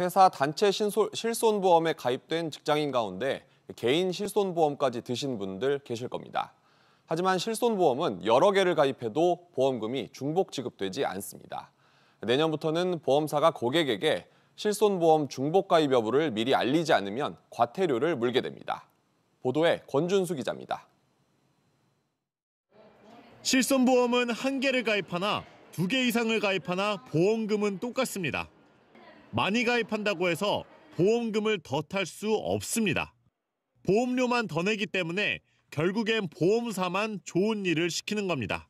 회사 단체 신솔, 실손보험에 가입된 직장인 가운데 개인 실손보험까지 드신 분들 계실 겁니다. 하지만 실손보험은 여러 개를 가입해도 보험금이 중복 지급되지 않습니다. 내년부터는 보험사가 고객에게 실손보험 중복 가입 여부를 미리 알리지 않으면 과태료를 물게 됩니다. 보도에 권준수 기자입니다. 실손보험은 한 개를 가입하나 두 개 이상을 가입하나 보험금은 똑같습니다. 많이 가입한다고 해서 보험금을 더 탈 수 없습니다. 보험료만 더 내기 때문에 결국엔 보험사만 좋은 일을 시키는 겁니다.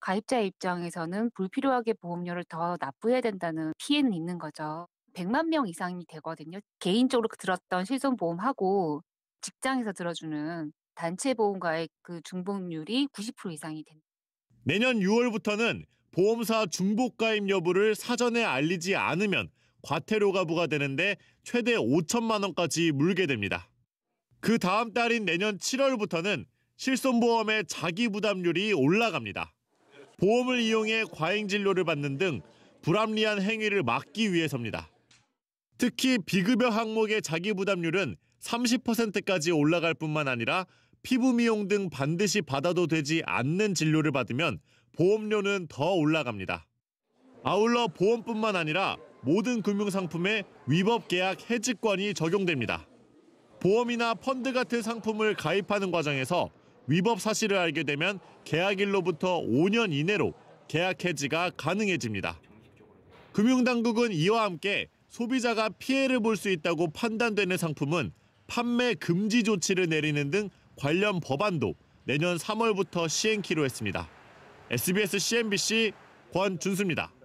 가입자 입장에서는 불필요하게 보험료를 더 납부해야 된다는 피해는 있는 거죠. 100만 명 이상이 되거든요. 개인적으로 들었던 실손보험하고 직장에서 들어주는 단체 보험가의그 중복률이 90% 이상이 된다 내년 6월부터는 보험사 중복 가입 여부를 사전에 알리지 않으면 과태료가 부과되는데 최대 5천만 원까지 물게 됩니다. 그 다음 달인 내년 7월부터는 실손보험의 자기 부담률이 올라갑니다. 보험을 이용해 과잉 진료를 받는 등 불합리한 행위를 막기 위해서입니다. 특히 비급여 항목의 자기 부담률은 30%까지 올라갈 뿐만 아니라 피부 미용 등 반드시 받아도 되지 않는 진료를 받으면 보험료는 더 올라갑니다. 아울러 보험뿐만 아니라 모든 금융상품에 위법 계약 해지권이 적용됩니다. 보험이나 펀드 같은 상품을 가입하는 과정에서 위법 사실을 알게 되면 계약일로부터 5년 이내로 계약 해지가 가능해집니다. 금융당국은 이와 함께 소비자가 피해를 볼 수 있다고 판단되는 상품은 판매 금지 조치를 내리는 등 관련 법안도 내년 3월부터 시행키로 했습니다. SBS CNBC 권준수입니다.